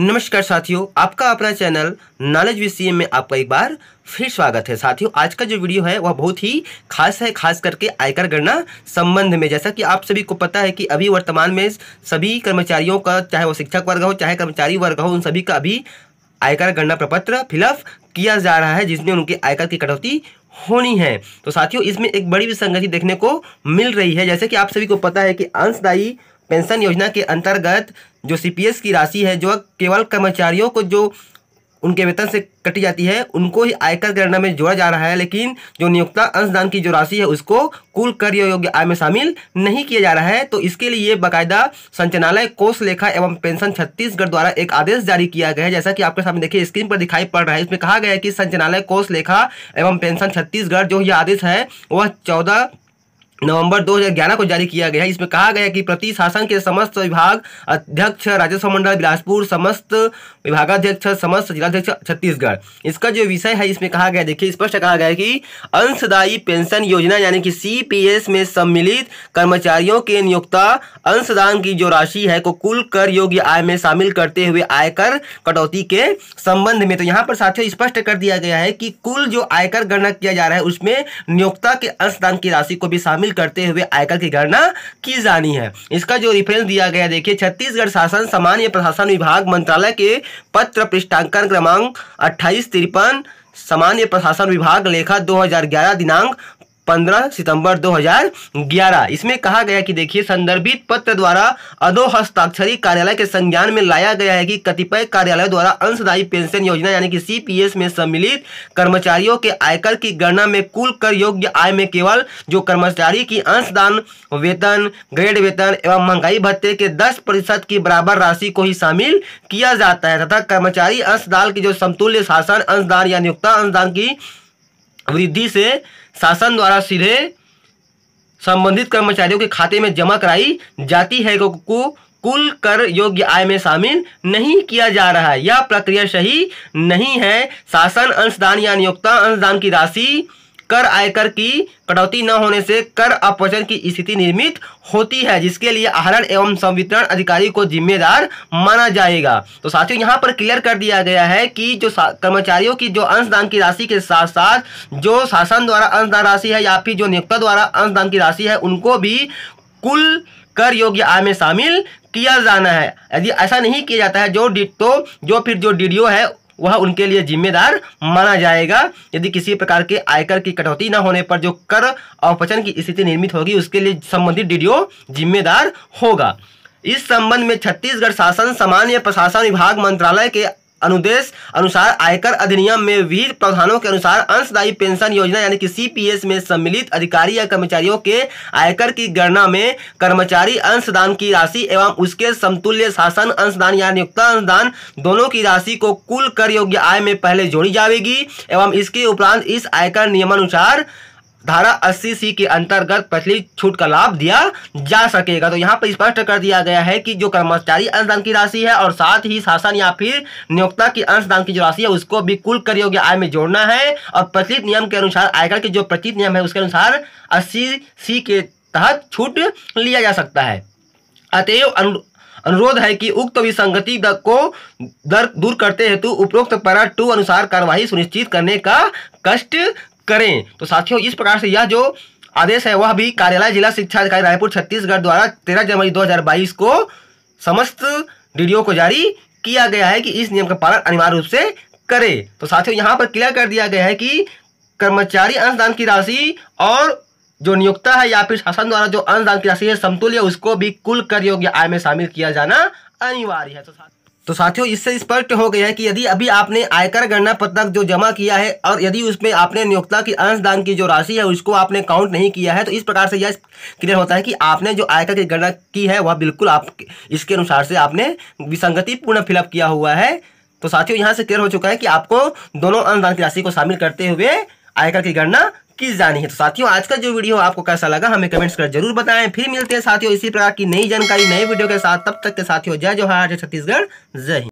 नमस्कार साथियों आपका अपना चैनल नॉलेज विषय में आपका एक बार फिर स्वागत है साथियों आज का जो वीडियो है वह बहुत ही खास है खास करके आयकर गणना संबंध में जैसा कि आप सभी को पता है कि अभी वर्तमान में सभी कर्मचारियों का चाहे वो शिक्षक वर्ग हो चाहे कर्मचारी वर्ग हो उन सभी का अभी आयकर गणना प्रपत्र फिलअप किया जा रहा है जिसमें उनके आयकर की कटौती होनी है तो साथियों इसमें एक बड़ी विसंगति देखने को मिल रही है जैसे कि आप सभी को पता है कि अंशदायी पेंशन योजना के अंतर्गत जो सी की राशि है जो केवल कर्मचारियों को जो उनके वेतन से कटी जाती है उनको ही आयकर गणना में जोड़ा जा रहा है लेकिन जो नियोक्ता अंशदान की जो राशि है उसको कुल कर योग्य आय में शामिल नहीं किया जा रहा है तो इसके लिए बाकायदा संचालय कोष लेखा एवं पेंशन छत्तीसगढ़ द्वारा एक आदेश जारी किया गया है जैसा कि आपके सामने देखिए स्क्रीन पर दिखाई पड़ रहा है इसमें कहा गया है कि संचालय कोष लेखा एवं पेंशन छत्तीसगढ़ जो यह आदेश है वह चौदह नवंबर 2011 को जारी किया गया इसमें कहा गया कि प्रति शासन के समस्त विभाग अध्यक्ष राजस्व मंडल बिलासपुर समस्त विभागाध्यक्ष समस्त जिलाध्यक्ष छत्तीसगढ़ इसका जो विषय है इसमें कहा गया देखिए स्पष्ट कहा गया कि अंशदायी पेंशन योजना यानी कि सीपीएस में सम्मिलित कर्मचारियों के नियोक्ता अंशदान की जो राशि है को कुल कर योग्य आय में शामिल करते हुए आयकर कटौती के संबंध में तो यहाँ पर साथियों स्पष्ट कर दिया गया है कि कुल जो आयकर गणना किया जा रहा है उसमें नियोक्ता के अंशदान की राशि को भी शामिल करते हुए आयकर की गणना की जानी है इसका जो रेफरेंस दिया गया देखिए छत्तीसगढ़ शासन सामान्य प्रशासन विभाग मंत्रालय के पत्र पृष्ठांकन क्रमांक अट्ठाईस तिरपन सामान्य प्रशासन विभाग लेखा 2011 दिनांक 15 सितंबर 2011 इसमें कहा गया कि देखिए संदर्भित पत्र द्वारा अधो हस्ताक्षरी कार्यालय के संज्ञान में लाया गया है कि कतिपय कार्यालय द्वारा अंशदायी पेंशन योजना यानी कि सीपीएस में सम्मिलित कर्मचारियों के आयकर की गणना में कुल कर योग्य आय में केवल जो कर्मचारी की अंशदान वेतन ग्रेड वेतन एवं महंगाई भत्ते के दस प्रतिशत की बराबर राशि को ही शामिल किया जाता है तथा कर्मचारी अंशदान की जो समतुल्य शासन अंशदान या नियुक्ता अंशदान की वृद्धि से शासन द्वारा सीधे संबंधित कर्मचारियों के खाते में जमा कराई जाती है को, कुल कर योग्य आय में शामिल नहीं किया जा रहा है यह प्रक्रिया सही नहीं है शासन अंशदान या नियोक्ता अंशदान की राशि कर आयकर की कटौती न होने से कर अपवचन की स्थिति निर्मित होती है जिसके लिए आहरण एवं संवितरण अधिकारी को जिम्मेदार माना जाएगा तो साथियों यहां पर क्लियर कर दिया गया है कि जो कर्मचारियों की जो अंशदान की राशि के साथ साथ जो शासन द्वारा अंशदान राशि है या फिर जो नियोक्ता द्वारा अंशदान की राशि है उनको भी कुल कर योग्य आय में शामिल किया जाना है यदि ऐसा नहीं किया जाता है जो डिटो जो फिर जो डीडीओ है वह उनके लिए जिम्मेदार माना जाएगा यदि किसी प्रकार के आयकर की कटौती न होने पर जो कर अपचन की स्थिति निर्मित होगी उसके लिए संबंधित डीडीओ जिम्मेदार होगा इस संबंध में छत्तीसगढ़ शासन सामान्य प्रशासन विभाग मंत्रालय के अनुदेश अनुसार आयकर अधिनियम में विहित प्रावधानों के अनुसार अंशदायी पेंशन योजना यानी कि सीपीएस में सम्मिलित अधिकारी या कर्मचारियों के आयकर की गणना में कर्मचारी अंशदान की राशि एवं उसके समतुल्य शासन अंशदान या नियुक्ता अंशदान दोनों की राशि को कुल कर योग्य आय में पहले जोड़ी जाएगी एवं इसके उपरांत इस आयकर नियमानुसार धारा अस्सी सी के अंतर्गत पिछली छूट का लाभ दिया जा सकेगा तो यहाँ पर स्पष्ट कर दिया गया है कि जो कर्मचारी अंशदान की राशि है और साथ ही शासन या फिर नियोक्ता की अंशदान की जो राशि है उसको भी कुल कर योग्य आय में जोड़ना है और प्रचलित नियम के अनुसार आयकर के जो प्रचलित नियम है उसके अनुसार अस्सी सी के तहत छूट लिया जा सकता है अतएव अनुरोध है कि उक्त विसंगति को दर दूर करते हेतु उपरोक्त पैरा टू अनुसार कार्यवाही सुनिश्चित करने का कष्ट करें तो साथियों इस प्रकार से यह जो आदेश है वह भी कार्यालय जिला शिक्षा अधिकारी रायपुर छत्तीसगढ़ द्वारा तेरह जनवरी 2022 को समस्त डीडीओ को जारी किया गया है कि इस नियम का पालन अनिवार्य रूप से करें तो साथियों यहाँ पर क्लियर कर दिया गया है कि कर्मचारी अंशदान की राशि और जो नियोक्ता है या फिर शासन द्वारा जो अंशदान की राशि है समतुल्य उसको भी कुल कर योग्य आय में शामिल किया जाना अनिवार्य है तो साथियों तो साथियों इससे स्पष्ट हो गया है कि यदि अभी आपने आयकर गणना पत्रक जो जमा किया है और यदि उसमें आपने नियोक्ता की अंशदान की जो राशि है उसको आपने काउंट नहीं किया है तो इस प्रकार से यह क्लियर होता है कि आपने जो आयकर की गणना की है वह बिल्कुल आप इसके अनुसार से आपने विसंगति पूर्ण फिलअप किया हुआ है तो साथियों यहाँ से क्लियर हो चुका है कि आपको दोनों अंशदान की राशि को शामिल करते हुए आयकर की गणना किस जानी है तो साथियों आज का जो वीडियो आपको कैसा लगा हमें कमेंट्स कर जरूर बताएं फिर मिलते हैं साथियों इसी प्रकार की नई जानकारी नए वीडियो के साथ तब तक के साथियों जय जोहार जय छत्तीसगढ़ जय